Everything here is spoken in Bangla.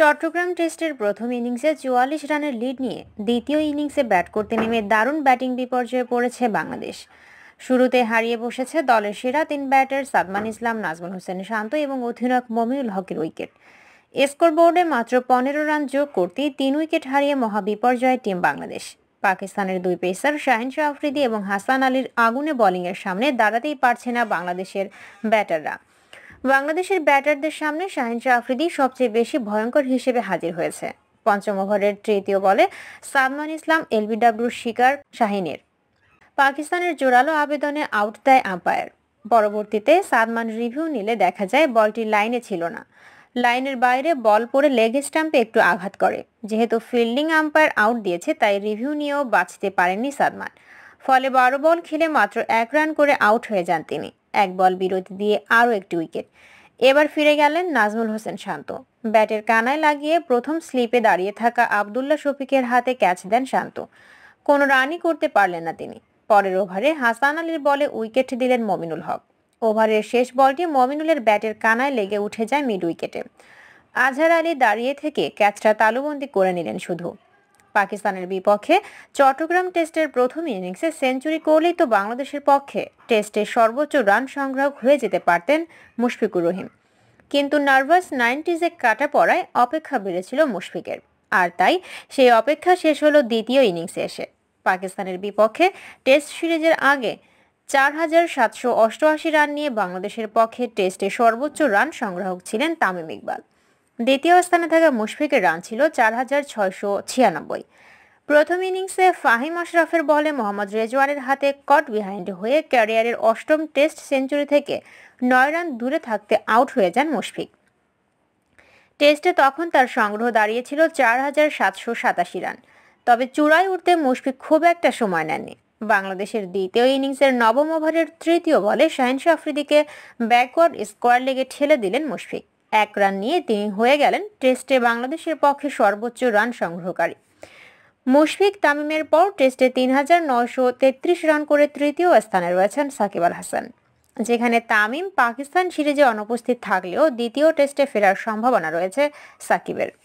চট্টগ্রাম টেস্টের প্রথম ইনিংসে চুয়াল্লিশ রানের লিড নিয়ে দ্বিতীয় ইনিংসে ব্যাট করতে নেমে দারুণ ব্যাটিং বিপর্যয়ে পড়েছে বাংলাদেশ শুরুতে হারিয়ে বসেছে দলের সেরা তিন ব্যাটার সাদমান ইসলাম নাজমুল হোসেন শান্ত এবং অধিনায়ক মমিউল হকের উইকেট স্কোর বোর্ডে মাত্র পনেরো রান যোগ করতেই তিন উইকেট হারিয়ে মহাবিপর্যয়ে টিম বাংলাদেশ পাকিস্তানের দুই পেসার শাহিন শাহ আফ্রিদি এবং হাসান আলীর আগুনে বোলিংয়ের সামনে দাঁড়াতেই পারছে না বাংলাদেশের ব্যাটাররা বাংলাদেশের ব্যাটারদের সামনে শাহিন আফ্রিদি সবচেয়ে বেশি ভয়ঙ্কর হিসেবে হাজির হয়েছে পঞ্চম ওভারের তৃতীয় বলে সাদমান ইসলাম এলবিডাব্লিউর শিকার শাহিনের পাকিস্তানের জোরালো আবেদনে আউট দেয় আম্পায়ার পরবর্তীতে সাদমান রিভিউ নিলে দেখা যায় বলটি লাইনে ছিল না লাইনের বাইরে বল পড়ে লেগ স্টাম্পে একটু আঘাত করে যেহেতু ফিল্ডিং আম্পায়ার আউট দিয়েছে তাই রিভিউ নিয়েও বাঁচতে পারেননি সাদমান ফলে বারো বল খেলে মাত্র এক রান করে আউট হয়ে যান তিনি এক বল বিরতি দিয়ে আরও একটি উইকেট এবার ফিরে গেলেন নাজমুল হোসেন শান্ত ব্যাটের কানায় লাগিয়ে প্রথম স্লিপে দাঁড়িয়ে থাকা আবদুল্লা শফিকের হাতে ক্যাচ দেন শান্ত কোনো রানই করতে পারলেন না তিনি পরের ওভারে হাসান আলীর বলে উইকেট দিলেন মমিনুল হক ওভারের শেষ বলটি মমিনুলের ব্যাটের কানায় লেগে উঠে যায় মিড উইকেটে আজহার আলী দাঁড়িয়ে থেকে ক্যাচটা তালুবন্দি করে নিলেন শুধু পাকিস্তানের বিপক্ষে চট্টগ্রাম টেস্টের প্রথম ইনিংসে সেঞ্চুরি করলেই তো বাংলাদেশের পক্ষে টেস্টে সর্বোচ্চ রান সংগ্রাহক হয়ে যেতে পারতেন মুশফিকুর রহিম কিন্তু নার্ভাস নাইনটিজে কাটা পড়ায় অপেক্ষা বেড়েছিল মুশফিকের আর তাই সেই অপেক্ষা শেষ হলো দ্বিতীয় ইনিংসে এসে পাকিস্তানের বিপক্ষে টেস্ট সিরিজের আগে চার হাজার সাতশো অষ্টআশি রান নিয়ে বাংলাদেশের পক্ষে টেস্টে সর্বোচ্চ রান সংগ্রাহক ছিলেন তামিম ইকবাল দ্বিতীয় স্থানে থাকা মুশফিকের রান ছিল চার হাজার ছয়শো ছিয়ানব্বই প্রথম ইনিংসে ফাহিম আশরাফের বলে মোহাম্মদ রেজওয়ানের হাতে কট বিহাইন্ড হয়ে ক্যারিয়ারের অষ্টম টেস্ট সেঞ্চুরি থেকে নয় রান দূরে থাকতে আউট হয়ে যান মুশফিক টেস্টে তখন তার সংগ্রহ দাঁড়িয়েছিল চার হাজার সাতশো সাতাশি রান তবে চূড়ায় উঠতে মুশফিক খুব একটা সময় নেননি বাংলাদেশের দ্বিতীয় ইনিংসের নবম ওভারের তৃতীয় বলে শাহিন আফ্রিদিকে ব্যাকওয়ার্ড স্কোয়ার লেগে ঠেলে দিলেন মুশফিক এক রান নিয়ে তিনি হয়ে গেলেন টেস্টে বাংলাদেশের পক্ষে সর্বোচ্চ রান সংগ্রহকারী মুশফিক তামিমের পর টেস্টে তিন হাজার নয়শো তেত্রিশ রান করে তৃতীয় স্থানে রয়েছেন সাকিব আল হাসান যেখানে তামিম পাকিস্তান সিরিজে অনুপস্থিত থাকলেও দ্বিতীয় টেস্টে ফেরার সম্ভাবনা রয়েছে সাকিবের